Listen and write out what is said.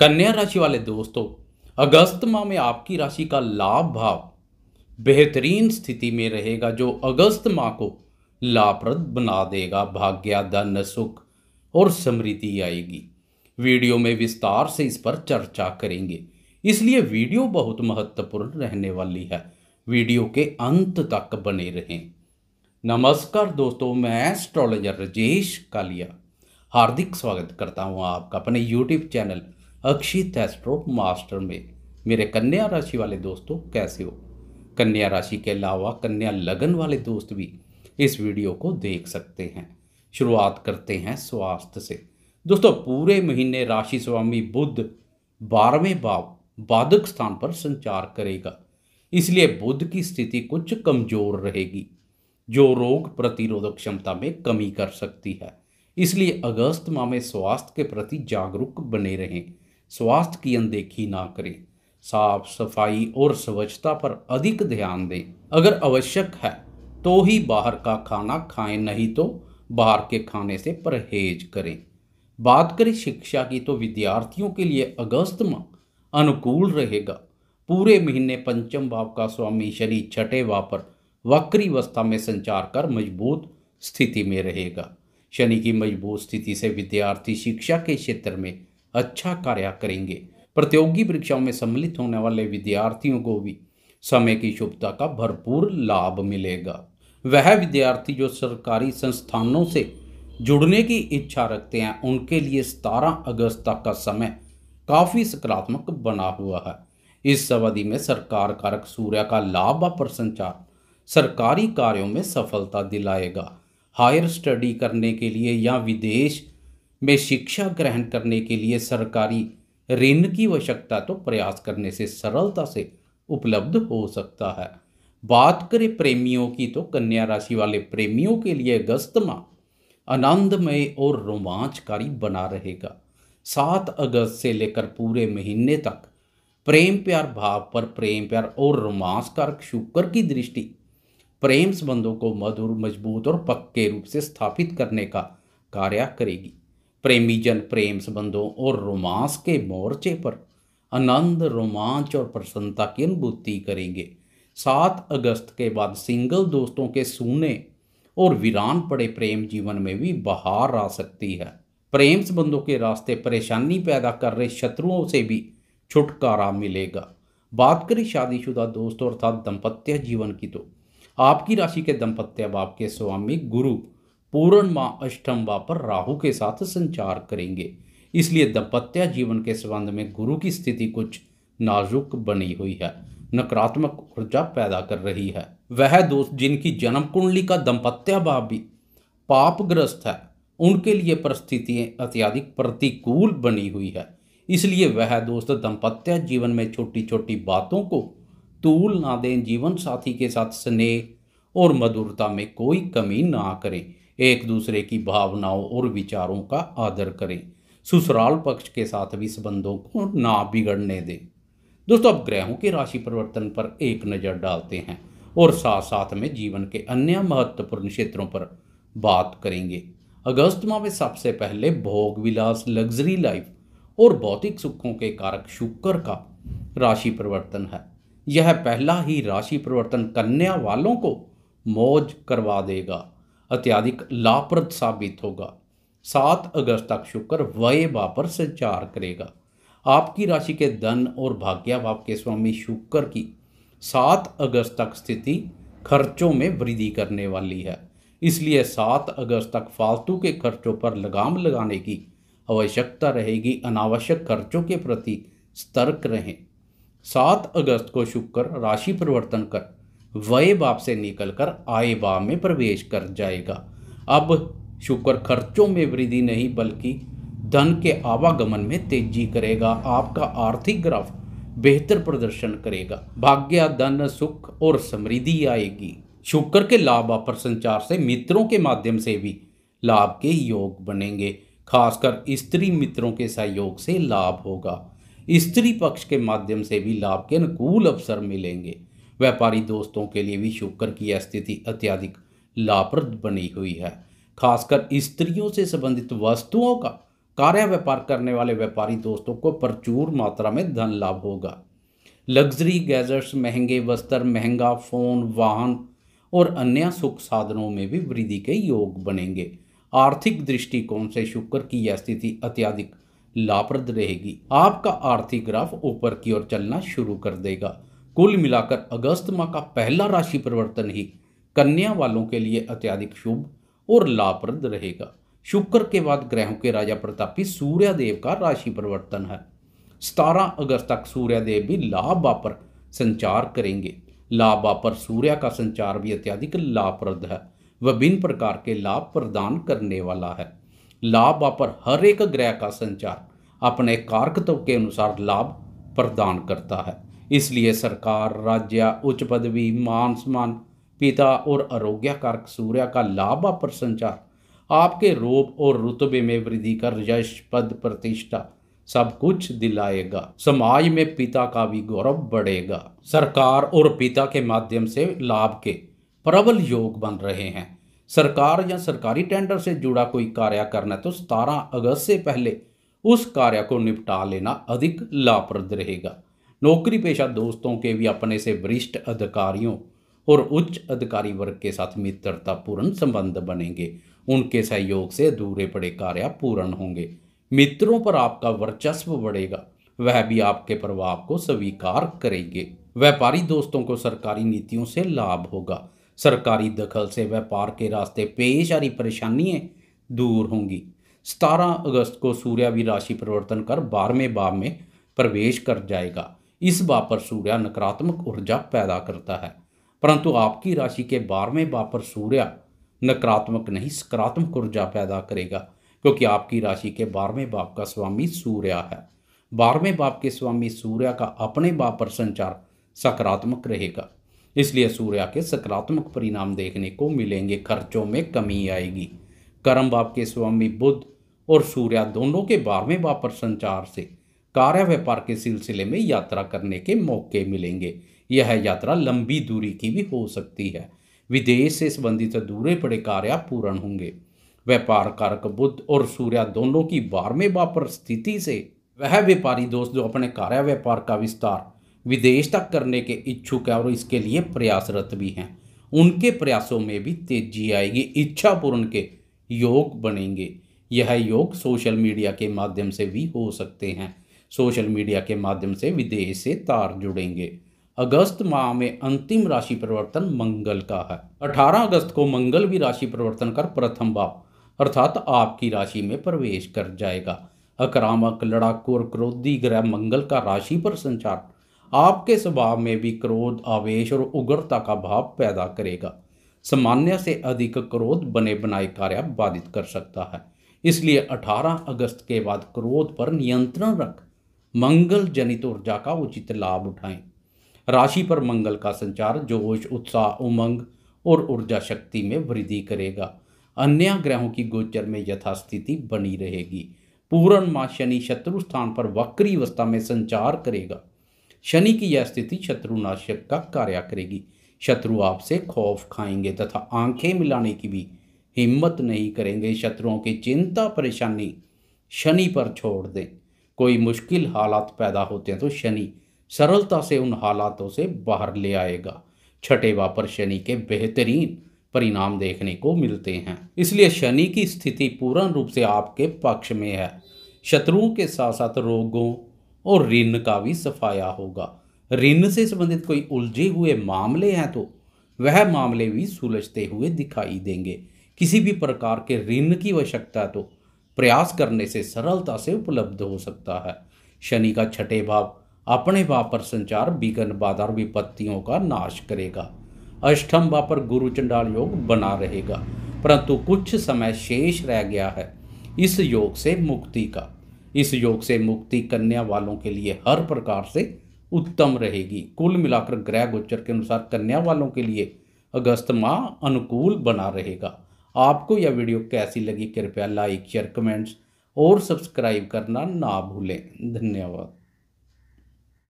कन्या राशि वाले दोस्तों अगस्त माह में आपकी राशि का लाभ भाव बेहतरीन स्थिति में रहेगा जो अगस्त माह को लाभप्रद बना देगा भाग्य धन सुख और समृद्धि आएगी वीडियो में विस्तार से इस पर चर्चा करेंगे इसलिए वीडियो बहुत महत्वपूर्ण रहने वाली है वीडियो के अंत तक बने रहें नमस्कार दोस्तों मैं एस्ट्रोलॉजर राजेश कालिया हार्दिक स्वागत करता हूं आपका अपने YouTube channel Akshit astro master में मेरे कन्या राशि वाले दोस्तों कैसे हो कन्या राशि के अलावा कन्या लगन वाले दोस्त भी इस वीडियो को देख सकते हैं शुरुआत करते हैं स्वास्थ्य से दोस्तों पूरे महीने राशि स्वामी बुद्ध बारहवें भाव बाधक स्थान पर संचार करेगा इसलिए बुद्ध की स्थिति कुछ कमजोर रहेगी जो रोग प्रतिरोधक क्षमता में कमी कर सकती है इसलिए अगस्त माह में स्वास्थ्य के प्रति जागरूक बने रहें स्वास्थ्य की अनदेखी ना करें साफ सफाई और स्वच्छता पर अधिक ध्यान दें अगर आवश्यक है तो ही बाहर का खाना खाएं नहीं तो बाहर के खाने से परहेज करें बात करें शिक्षा की तो विद्यार्थियों के लिए अगस्त माह अनुकूल रहेगा पूरे महीने पंचम भाव का स्वामी शनि छठे भाव पर वक्री अवस्था में संचार कर मजबूत स्थिति में रहेगा शनि की मजबूत स्थिति से विद्यार्थी शिक्षा के क्षेत्र में अच्छा कार्य करेंगे प्रतियोगी परीक्षाओं में सम्मिलित होने वाले विद्यार्थियों को भी समय की शुभता का भरपूर लाभ मिलेगा वह विद्यार्थी जो सरकारी संस्थानों से जुड़ने की इच्छा रखते हैं उनके लिए सतारह अगस्त तक का समय काफ़ी सकारात्मक बना हुआ है इस अवधि में सरकार कारक सूर्य का लाभ व प्रसंचार सरकारी कार्यों में सफलता दिलाएगा हायर स्टडी करने के लिए या विदेश में शिक्षा ग्रहण करने के लिए सरकारी ऋण की आवश्यकता तो प्रयास करने से सरलता से उपलब्ध हो सकता है बात करें प्रेमियों की तो कन्या राशि वाले प्रेमियों के लिए अगस्त माह आनंदमय और रोमांचकारी बना रहेगा सात अगस्त से लेकर पूरे महीने तक प्रेम प्यार भाव पर प्रेम प्यार और रोमांस शुक्र की दृष्टि प्रेम संबंधों को मधुर मजबूत और पक्के रूप से स्थापित करने का कार्य करेगी प्रेमीजन प्रेम संबंधों और रोमांस के मोर्चे पर आनंद रोमांच और प्रसन्नता की अनुभूति करेंगे सात अगस्त के बाद सिंगल दोस्तों के सूने और वीरान पड़े प्रेम जीवन में भी बहार आ सकती है प्रेम संबंधों के रास्ते परेशानी पैदा कर रहे शत्रुओं से भी छुटकारा मिलेगा बात करें शादीशुदा दोस्तों अर्थात दंपत्य जीवन की तो आपकी राशि के दंपत्य अब आपके स्वामी गुरु पूर्णमा अष्टम पर राहु के साथ संचार करेंगे इसलिए दंपत्या जीवन के संबंध में गुरु की स्थिति कुछ नाजुक बनी हुई है नकारात्मक ऊर्जा पैदा कर रही है वह दोस्त जिनकी जन्म कुंडली का दंपत्या भाव भी पापग्रस्त है उनके लिए परिस्थितियाँ अत्याधिक प्रतिकूल बनी हुई है इसलिए वह दोस्त दंपत्य जीवन में छोटी छोटी बातों को तूल ना दें जीवन साथी के साथ स्नेह और मधुरता में कोई कमी ना करें एक दूसरे की भावनाओं और विचारों का आदर करें ससुराल पक्ष के साथ भी संबंधों को ना बिगड़ने दें दोस्तों अब ग्रहों के राशि परिवर्तन पर एक नज़र डालते हैं और साथ साथ में जीवन के अन्य महत्वपूर्ण क्षेत्रों पर बात करेंगे अगस्त माह में सबसे पहले भोग विलास लग्जरी लाइफ और भौतिक सुखों के कारक शुक्र का राशि परिवर्तन है यह पहला ही राशि परिवर्तन करने वालों को मौज करवा देगा अत्याधिक लाभप्रद साबित होगा सात अगस्त तक शुक्र वय वापर संचार करेगा आपकी राशि के धन और भाग्याभाव के स्वामी शुक्र की सात अगस्त तक स्थिति खर्चों में वृद्धि करने वाली है इसलिए सात अगस्त तक फालतू के खर्चों पर लगाम लगाने की आवश्यकता रहेगी अनावश्यक खर्चों के प्रति सतर्क रहें सात अगस्त को शुक्र राशि परिवर्तन कर वय बाप से निकलकर आय बाप में प्रवेश कर जाएगा अब शुक्र खर्चों में वृद्धि नहीं बल्कि धन के आवागमन में तेजी करेगा आपका आर्थिक ग्राफ बेहतर प्रदर्शन करेगा भाग्य धन सुख और समृद्धि आएगी शुक्र के लाभ अपर संचार से मित्रों के माध्यम से भी लाभ के योग बनेंगे खासकर स्त्री मित्रों के सहयोग से लाभ होगा स्त्री पक्ष के माध्यम से भी लाभ के अनुकूल अवसर मिलेंगे व्यापारी दोस्तों के लिए भी शुक्र की यह स्थिति अत्यधिक लाभप्रद बनी हुई है खासकर स्त्रियों से संबंधित वस्तुओं का कार्य व्यापार करने वाले व्यापारी दोस्तों को प्रचुर मात्रा में धन लाभ होगा लग्जरी गैजेट्स महंगे वस्त्र महंगा फ़ोन वाहन और अन्य सुख साधनों में भी वृद्धि के योग बनेंगे आर्थिक दृष्टिकोण से शुक्र की यह स्थिति अत्यधिक लाभप्रद रहेगी आपका आर्थिक ग्राफ ऊपर की ओर चलना शुरू कर देगा कुल मिलाकर अगस्त माह का पहला राशि परिवर्तन ही कन्या वालों के लिए अत्याधिक शुभ और लाभप्रद रहेगा शुक्र के बाद ग्रहों के राजा प्रतापी सूर्यदेव का राशि परिवर्तन है सतारह अगस्त तक सूर्यदेव भी लाभ वापर संचार करेंगे लाभ वापर सूर्य का संचार भी अत्याधिक लाभप्रद है विभिन्न प्रकार के लाभ प्रदान करने वाला है लाभ वापर हर एक ग्रह का संचार अपने कारकत्व के अनुसार लाभ प्रदान करता है इसलिए सरकार राज्य उच्च पदवी मान सम्मान पिता और कारक सूर्य का लाभ अपर संचार आपके रूप और रुतबे में वृद्धि कर यश पद प्रतिष्ठा सब कुछ दिलाएगा समाज में पिता का भी गौरव बढ़ेगा सरकार और पिता के माध्यम से लाभ के प्रबल योग बन रहे हैं सरकार या सरकारी टेंडर से जुड़ा कोई कार्य करना तो सतारह अगस्त से पहले उस कार्य को निपटा लेना अधिक लाभप्रद रहेगा नौकरी पेशा दोस्तों के भी अपने से वरिष्ठ अधिकारियों और उच्च अधिकारी वर्ग के साथ मित्रतापूर्ण संबंध बनेंगे उनके सहयोग से अधूरे पड़े कार्य पूर्ण होंगे मित्रों पर आपका वर्चस्व बढ़ेगा वह भी आपके प्रभाव को स्वीकार करेंगे व्यापारी दोस्तों को सरकारी नीतियों से लाभ होगा सरकारी दखल से व्यापार के रास्ते पेश आ रही परेशानियाँ दूर होंगी सतारह अगस्त को सूर्य भी राशि परिवर्तन कर बारहवें भाव में प्रवेश कर जाएगा इस बापर सूर्य नकारात्मक ऊर्जा पैदा करता है परंतु आपकी राशि के बारहवें बापर सूर्य नकारात्मक नहीं सकारात्मक ऊर्जा पैदा करेगा क्योंकि आपकी राशि के बारहवें बाप का स्वामी सूर्य है बारहवें बाप के स्वामी सूर्य का अपने बाप पर संचार सकारात्मक रहेगा इसलिए सूर्य के सकारात्मक परिणाम देखने को मिलेंगे खर्चों में कमी आएगी कर्म बाप के स्वामी बुद्ध और सूर्य दोनों के बारहवें बाप पर संचार से कार्य व्यापार के सिलसिले में यात्रा करने के मौके मिलेंगे यह यात्रा लंबी दूरी की भी हो सकती है विदेश से संबंधित दूरे पड़े कार्य पूर्ण होंगे व्यापार कारक बुद्ध और सूर्य दोनों की बारहवें बापर स्थिति से वह व्यापारी दोस्त जो अपने कार्य व्यापार का विस्तार विदेश तक करने के इच्छुक है और इसके लिए प्रयासरत भी हैं उनके प्रयासों में भी तेजी आएगी इच्छा पूर्ण के योग बनेंगे यह योग सोशल मीडिया के माध्यम से भी हो सकते हैं सोशल मीडिया के माध्यम से विदेश से तार जुड़ेंगे अगस्त माह में अंतिम राशि परिवर्तन मंगल का है 18 अगस्त को मंगल भी राशि परिवर्तन कर प्रथम भाव अर्थात आपकी राशि में प्रवेश कर जाएगा आक्रामक लड़ाकू और क्रोधी ग्रह मंगल का राशि पर संचार आपके स्वभाव में भी क्रोध आवेश और उग्रता का भाव पैदा करेगा सामान्य से अधिक क्रोध बने बनाए कार्य बाधित कर सकता है इसलिए 18 अगस्त के बाद क्रोध पर नियंत्रण रख मंगल जनित ऊर्जा का उचित लाभ उठाएं राशि पर मंगल का संचार जोश उत्साह उमंग और ऊर्जा शक्ति में वृद्धि करेगा अन्य ग्रहों की गोचर में यथास्थिति बनी रहेगी पूर्ण मास शनि शत्रु स्थान पर वक्री अवस्था में संचार करेगा शनि की यह स्थिति शत्रुनाशक का कार्य करेगी शत्रु आपसे खौफ खाएंगे तथा आंखें मिलाने की भी हिम्मत नहीं करेंगे शत्रुओं की चिंता परेशानी शनि पर छोड़ दें कोई मुश्किल हालात पैदा होते हैं तो शनि सरलता से उन हालातों से बाहर ले आएगा छठे पर शनि के बेहतरीन परिणाम देखने को मिलते हैं इसलिए शनि की स्थिति पूर्ण रूप से आपके पक्ष में है शत्रुओं के साथ साथ रोगों और ऋण का भी सफाया होगा ऋण से संबंधित कोई उलझे हुए मामले हैं तो वह मामले भी सुलझते हुए दिखाई देंगे किसी भी प्रकार के ऋण की आवश्यकता तो प्रयास करने से सरलता से उपलब्ध हो सकता है शनि का छठे भाव अपने भाव पर संचार विघन बाधा और विपत्तियों का नाश करेगा अष्टम भाव पर गुरु चंडाल योग बना रहेगा परंतु कुछ समय शेष रह गया है इस योग से मुक्ति का इस योग से मुक्ति कन्या वालों के लिए हर प्रकार से उत्तम रहेगी कुल मिलाकर ग्रह गोचर के अनुसार कन्या वालों के लिए अगस्त माह अनुकूल बना रहेगा आपको यह वीडियो कैसी लगी कृपया लाइक शेयर कमेंट्स और सब्सक्राइब करना ना भूलें धन्यवाद